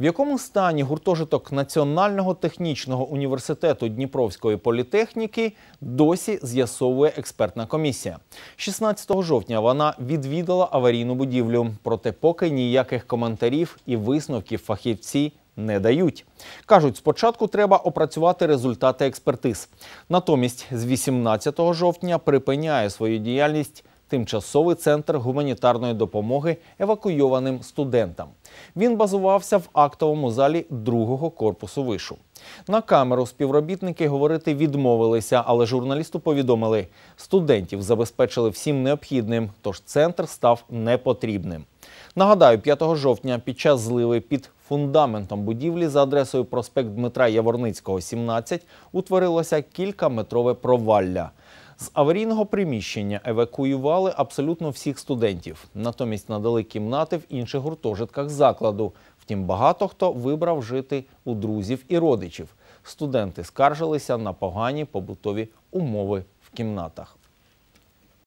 В якому стані гуртожиток Національного технічного університету Дніпровської політехніки досі з'ясовує експертна комісія? 16 жовтня вона відвідала аварійну будівлю, проте поки ніяких коментарів і висновків фахівці. Не дають. Кажуть, спочатку треба опрацювати результати експертиз. Натомість з 18 жовтня припиняє свою діяльність тимчасовий центр гуманітарної допомоги евакуйованим студентам. Він базувався в актовому залі другого корпусу вишу. На камеру співробітники говорити відмовилися, але журналісту повідомили, студентів забезпечили всім необхідним, тож центр став непотрібним. Нагадаю, 5 жовтня під час зливи під фундаментом будівлі за адресою проспект Дмитра Яворницького, 17, утворилося кількаметрове провалля. З аварійного приміщення евакуювали абсолютно всіх студентів, натомість надали кімнати в інших гуртожитках закладу. Втім, багато хто вибрав жити у друзів і родичів. Студенти скаржилися на погані побутові умови в кімнатах.